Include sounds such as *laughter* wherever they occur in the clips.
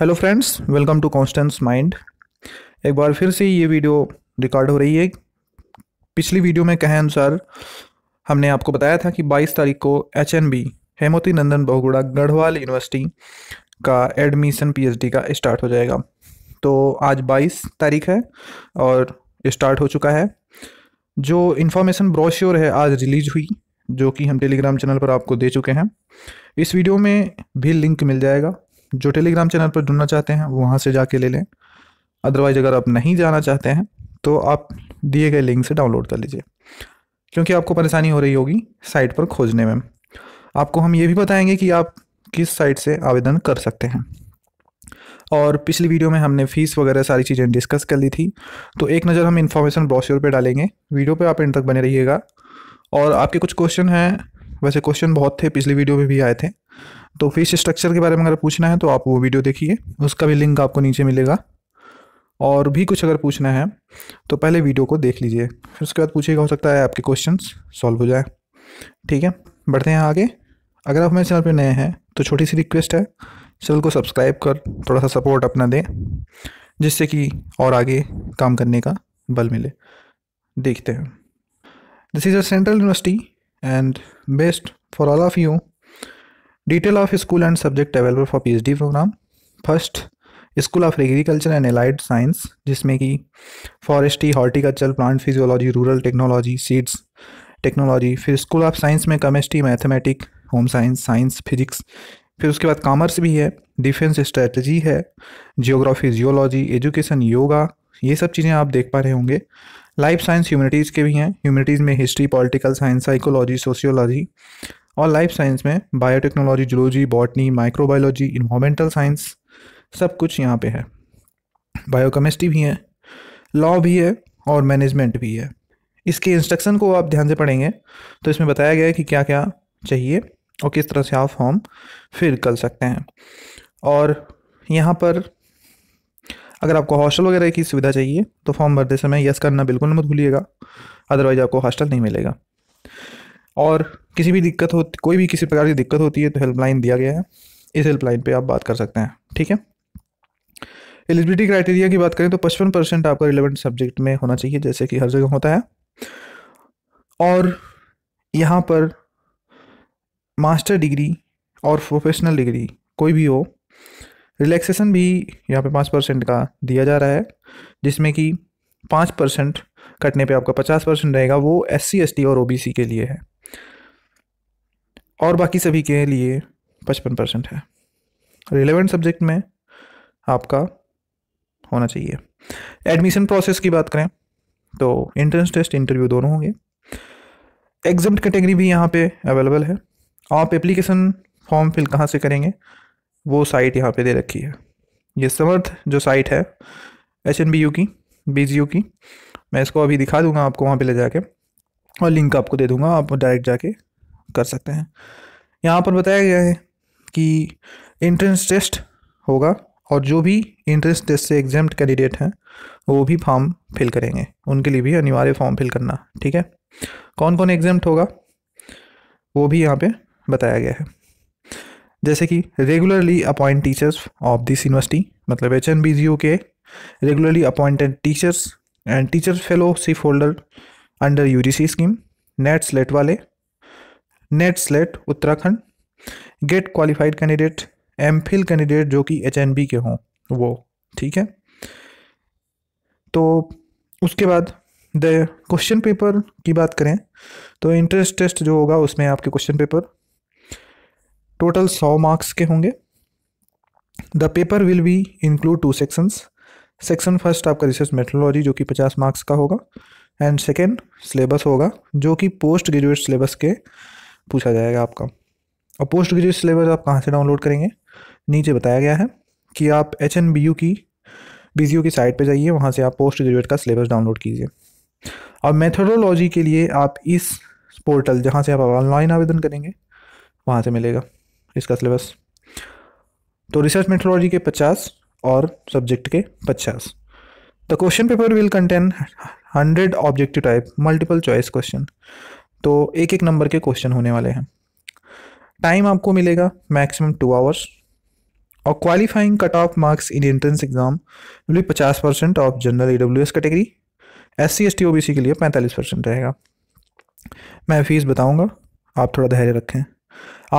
hello friends welcome to Constance mind एक बार फिर से ये वीडियो रिकॉर्ड हो रही है पिछली वीडियो में कहे अनुसार हमने आपको बताया था कि 22 तारीख को H N B Hemvati Nandan Bahuguna Garhwal university का एडमिशन पीएचडी का स्टार्ट हो जाएगा तो आज 22 तारीख है और स्टार्ट हो चुका है जो इन्फॉर्मेशन ब्रॉश्योर है आज रिलीज हुई जो कि हम टेलीग्राम चैनल पर आपको दे चुके हैं इस वीडियो में भी लिंक मिल जाएगा जो टेलीग्राम चैनल पर ढूंढना चाहते हैं वहाँ से जाके ले लें अदरवाइज़ अगर आप नहीं जाना चाहते हैं तो आप दिए गए लिंक से डाउनलोड कर लीजिए क्योंकि आपको परेशानी हो रही होगी साइट पर खोजने में आपको हम ये भी बताएंगे कि आप किस साइट से आवेदन कर सकते हैं और पिछली वीडियो में हमने फ़ीस वगैरह सारी चीज़ें डिस्कस कर ली थी तो एक नज़र हम इन्फॉर्मेशन ब्रॉशर पे डालेंगे वीडियो पे आप इन तक बने रहिएगा और आपके कुछ क्वेश्चन हैं वैसे क्वेश्चन बहुत थे पिछली वीडियो में भी आए थे तो फीस स्ट्रक्चर के बारे में अगर पूछना है तो आप वो वीडियो देखिए उसका भी लिंक आपको नीचे मिलेगा और भी कुछ अगर पूछना है तो पहले वीडियो को देख लीजिए फिर उसके बाद पूछिएगा हो सकता है आपके क्वेश्चन सॉल्व हो जाए ठीक है बढ़ते हैं आगे अगर आप हमारे चैनल पर नए हैं तो छोटी सी रिक्वेस्ट है चैनल को सब्सक्राइब कर थोड़ा सा सपोर्ट अपना दें जिससे कि और आगे काम करने का बल मिले देखते हैं this is a central university and best for all of you detail of school and subject available for PhD program first school of agriculture and allied science जिसमें कि forestry horticulture plant physiology rural technology seeds technology फिर school of science में chemistry mathematic home science science physics फिर उसके बाद commerce भी है defence strategy है जियोग्राफी जियोलॉजी एजुकेशन योगा ये सब चीज़ें आप देख पा रहे होंगे लाइफ साइंस ह्यूमिटीज़ के भी हैं ह्यूमिनिटीज़ में history political science psychology sociology और लाइफ साइंस में biotechnology zoology botany microbiology environmental science सब कुछ यहाँ पे है बायोकेमिस्ट्री भी है लॉ भी है और मैनेजमेंट भी है इसके इंस्ट्रक्शन को आप ध्यान से पढ़ेंगे तो इसमें बताया गया है कि क्या क्या चाहिए और किस तरह से आप फॉर्म फिल कर सकते हैं और यहाँ पर अगर आपको हॉस्टल वगैरह की सुविधा चाहिए तो फॉर्म भरते समय यस करना बिल्कुल मत भूलिएगा अदरवाइज आपको हॉस्टल नहीं मिलेगा और किसी भी दिक्कत हो कोई भी किसी प्रकार की दिक्कत होती है तो हेल्पलाइन दिया गया है इस हेल्पलाइन पे आप बात कर सकते हैं ठीक है एलिजिबिलिटी क्राइटेरिया की बात करें तो पचपन परसेंट आपका रिलेवेंट सब्जेक्ट में होना चाहिए जैसे कि हर जगह होता है और यहाँ पर मास्टर डिग्री और प्रोफेशनल डिग्री कोई भी हो रिलैक्सेशन भी यहाँ पे पाँच परसेंट का दिया जा रहा है जिसमें कि पाँच परसेंट कटने पे आपका पचास परसेंट रहेगा वो एस सी एस टी और ओ बी सी के लिए है और बाकी सभी के लिए पचपन परसेंट है रिलेवेंट सब्जेक्ट में आपका होना चाहिए एडमिशन प्रोसेस की बात करें तो एंट्रेंस टेस्ट इंटरव्यू दोनों होंगे एग्जाम कैटेगरी भी यहाँ पे अवेलेबल है आप एप्लीकेशन फॉर्म फिल कहाँ से करेंगे वो साइट यहाँ पे दे रखी है ये समर्थ जो साइट है एच एन बी यू की बी जी यू की मैं इसको अभी दिखा दूंगा आपको वहाँ पे ले जाके और लिंक आपको दे दूंगा आप डायरेक्ट जाके कर सकते हैं यहाँ पर बताया गया है कि एंट्रेंस टेस्ट होगा और जो भी एंट्रेंस टेस्ट से एग्जाम कैंडिडेट हैं वो भी फॉर्म फिल करेंगे उनके लिए भी अनिवार्य फॉर्म फिल करना ठीक है कौन कौन एग्जाम होगा वो भी यहाँ पे बताया गया है जैसे कि regularly appoint teachers of this university मतलब एच एन बी जी के regularly appointed teachers and teachers fellowship holder under U G C scheme NET SLET वाले NET SLET Uttarakhand GATE qualified candidate M Phil candidate जो कि H के हों वो ठीक है तो उसके बाद द क्वेश्चन पेपर की बात करें तो इंट्रेंस टेस्ट जो होगा उसमें आपके क्वेश्चन पेपर टोटल सौ मार्क्स के होंगे the paper will be include two sections section first आपका रिसर्च मेथोलॉजी जो कि पचास मार्क्स का होगा एंड सेकेंड सिलेबस होगा जो कि पोस्ट ग्रेजुएट सिलेबस के पूछा जाएगा आपका और पोस्ट ग्रेजुएट सिलेबस आप कहाँ से डाउनलोड करेंगे नीचे बताया गया है कि आप एच एन बी यू की बी सी यू की साइट पर जाइए वहाँ से आप पोस्ट ग्रेजुएट का सिलेबस डाउनलोड कीजिए और मेथडोलॉजी के लिए आप इस पोर्टल जहाँ से आप ऑनलाइन आवेदन करेंगे वहाँ से मिलेगा इसका सिलेबस तो रिसर्च मेथोलॉजी के पचास और सब्जेक्ट के पचास the question paper will contain hundred objective type multiple choice question तो एक एक नंबर के क्वेश्चन होने वाले हैं टाइम आपको मिलेगा मैक्सिमम टू आवर्स और qualifying cut off marks in entrance exam will पचास percent of general E W S category S C S T O B C के लिए पैंतालीस परसेंट रहेगा मैं फीस बताऊंगा आप थोड़ा धैर्य रखें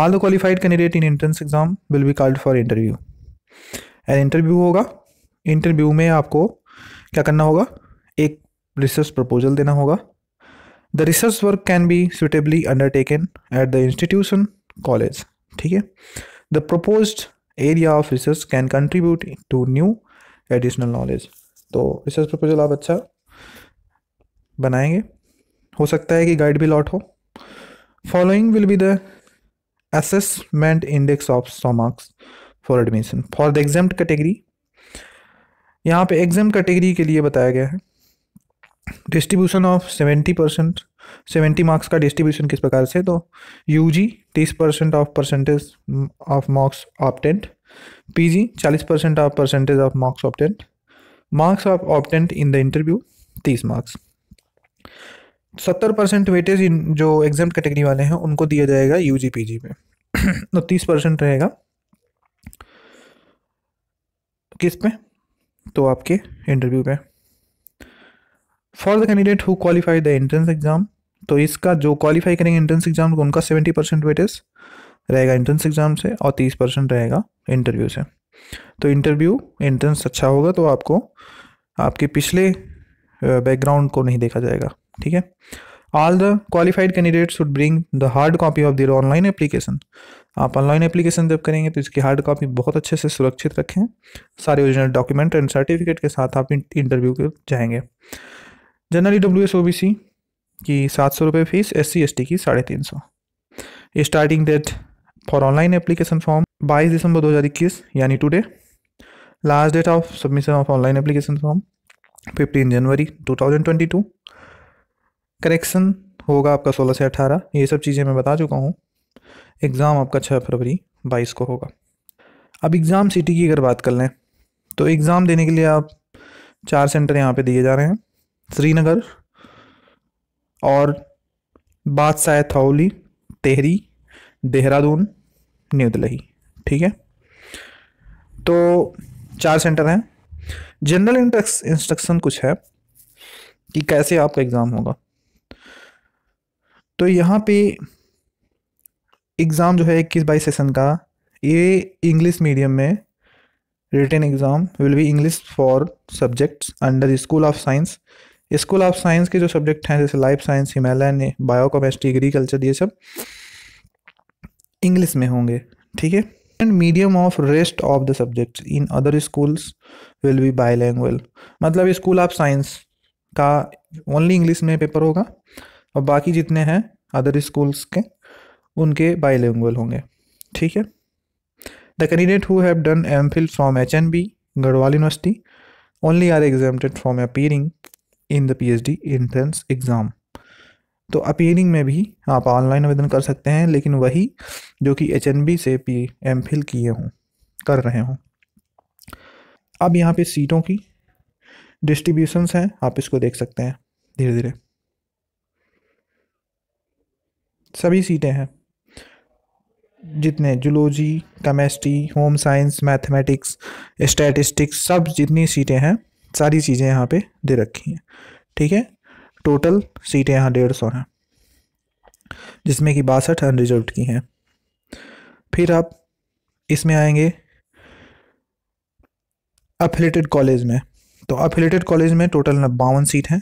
all the qualified candidate in entrance exam will be called for interview and interview होगा इंटरव्यू में आपको क्या करना होगा एक रिसर्च प्रपोजल देना होगा the research work can be suitably undertaken at the institution college ठीक है the propose area of research can contribute to new additional knowledge तो रिसर्च प्रपोजल आप अच्छा बनाएंगे हो सकता है कि गाइड भी लॉट हो following will be the assessment index of सो marks for admission for the exam category यहाँ पे एग्जाम कैटेगरी के लिए बताया गया है distribution of seventy percent seventy marks का डिस्ट्रीब्यूशन किस प्रकार से तो यू जी तीस percent of percentage of marks obtained P G चालीस percent of percentage of marks obtained marks of obtained in the interview तीस मार्क्स सत्तर परसेंट वेटेज इन जो एग्जाम कैटेगरी वाले हैं उनको दिया जाएगा यू जी पी जी में *clears throat* तो तीस परसेंट रहेगा किस पे तो आपके इंटरव्यू पे for the candidate who qualify the entrance exam तो इसका जो क्वालिफाई करेंगे एंट्रेंस एग्जाम तो उनका सेवेंटी परसेंट वेटेज रहेगा एंट्रेंस एग्जाम से और तीस परसेंट रहेगा इंटरव्यू से तो इंटरव्यू एंट्रेंस अच्छा होगा तो आपको आपके पिछले बैकग्राउंड को नहीं देखा जाएगा ठीक है all the qualified candidate should bring the hard copy of their online application आप ऑनलाइन एप्लीकेशन जब करेंगे तो इसकी हार्ड कॉपी बहुत अच्छे से सुरक्षित रखें सारे ओरिजिनल डॉक्यूमेंट एंड सर्टिफिकेट के साथ आप इंटरव्यू के जाएंगे generally W e S O B C की सात सौ रुपये fees S C S T की साढ़े तीन सौ starting date for online application form बाईस दिसंबर दो हज़ार इक्कीस यानी today last date of submission of online application form fifteen January two thousand twenty two correction होगा आपका सोलह से अठारह ये सब चीज़ें मैं बता चुका हूँ एग्ज़ाम आपका छः फरवरी बाईस को होगा अब एग्ज़ाम सिटी की अगर बात कर लें तो एग्ज़ाम देने के लिए आप चार सेंटर यहाँ पे दिए जा रहे हैं श्रीनगर और बादशाह थौली तेहरी देहरादून न्यू दिल्ली ठीक है तो चार सेंटर हैं जनरल इंस्ट्रक्शन कुछ है कि कैसे आपका एग्ज़ाम होगा तो यहाँ पे एग्ज़ाम जो है इक्कीस बाईस सेशन का ये इंग्लिश मीडियम में return exam will be English for subjects under school of science school of science के जो सब्जेक्ट हैं जैसे life science Himalayan biochemistry agriculture ये सब इंग्लिश में होंगे ठीक है and medium of rest of the subjects in other schools will be by language मतलब स्कूल ऑफ साइंस का ओनली इंग्लिश में पेपर होगा और बाकी जितने हैं अदर स्कूल्स के उनके बाई लैंग्वेज होंगे ठीक है the candidate who have done M Phil from H N B Garhwal university only are exam from appearing in the PhD entrance exam तो अपीयरिंग में भी आप ऑनलाइन आवेदन कर सकते हैं लेकिन वही जो कि एच से पी एम फिल किए हों कर रहे हों अब यहाँ पे सीटों की डिस्ट्रीब्यूशंस हैं आप इसको देख सकते हैं धीरे धीरे सभी सीटें हैं जितने zoology chemistry home science mathematics statistics सब जितनी सीटें हैं सारी चीज़ें यहाँ पे दे रखी हैं ठीक है टोटल सीटें यहाँ डेढ़ सौ हैं जिसमें कि बासठ अनरिजर्व की हैं फिर आप इसमें आएंगे अफिलेटेड कॉलेज में तो अफिलेटेड कॉलेज में टोटल बावन सीट हैं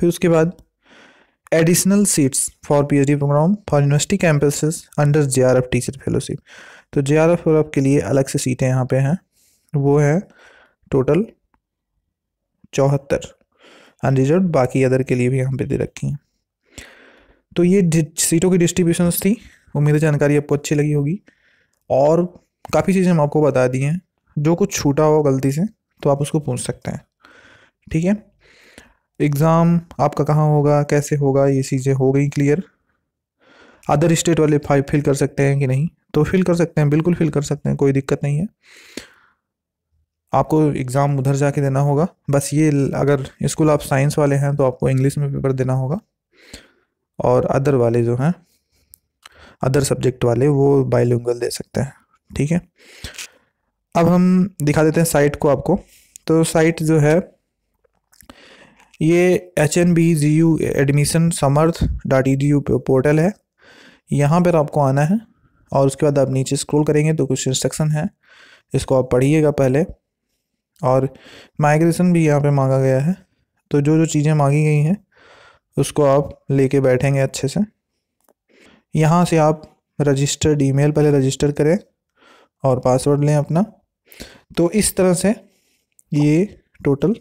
फिर उसके बाद additional seats for PhD program for university campuses under J R F teacher fellowship तो जे आर एफ के लिए अलग से सीटें यहाँ पे हैं वो है टोटल चौहत्तर अनरिजर्व हाँ बाकी अदर के लिए भी यहाँ पे दे रखी हैं तो ये सीटों की डिस्ट्रीब्यूशंस थी उम्मीद है जानकारी आपको अच्छी लगी होगी और काफ़ी चीज़ें हम आपको बता दी हैं जो कुछ छूटा हो गलती से तो आप उसको पूछ सकते हैं ठीक है एग्ज़ाम आपका कहाँ होगा कैसे होगा ये चीज़ें हो गई क्लियर अदर स्टेट वाले फाइव फिल कर सकते हैं कि नहीं तो फिल कर सकते हैं बिल्कुल फिल कर सकते हैं कोई दिक्कत नहीं है आपको एग्ज़ाम उधर जाके देना होगा बस ये अगर स्कूल आप साइंस वाले हैं तो आपको इंग्लिश में पेपर देना होगा और अदर वाले जो हैं अदर सब्जेक्ट वाले वो बायोलिंगल दे सकते हैं ठीक है अब हम दिखा देते हैं साइट को आपको तो साइट जो है ये H N B G U admission Samarth dot E D U portal है यहाँ पर आपको आना है और उसके बाद आप नीचे स्क्रॉल करेंगे तो कुछ इंस्ट्रक्शन है इसको आप पढ़िएगा पहले और माइग्रेशन भी यहाँ पे मांगा गया है तो जो जो चीज़ें मांगी गई हैं उसको आप लेके बैठेंगे अच्छे से यहाँ से आप रजिस्टर्ड ईमेल पहले रजिस्टर करें और पासवर्ड लें अपना तो इस तरह से ये टोटल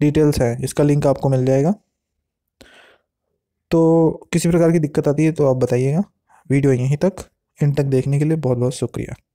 डिटेल्स है इसका लिंक आपको मिल जाएगा तो किसी प्रकार की दिक्कत आती है तो आप बताइएगा वीडियो यहीं तक इन तक देखने के लिए बहुत बहुत शुक्रिया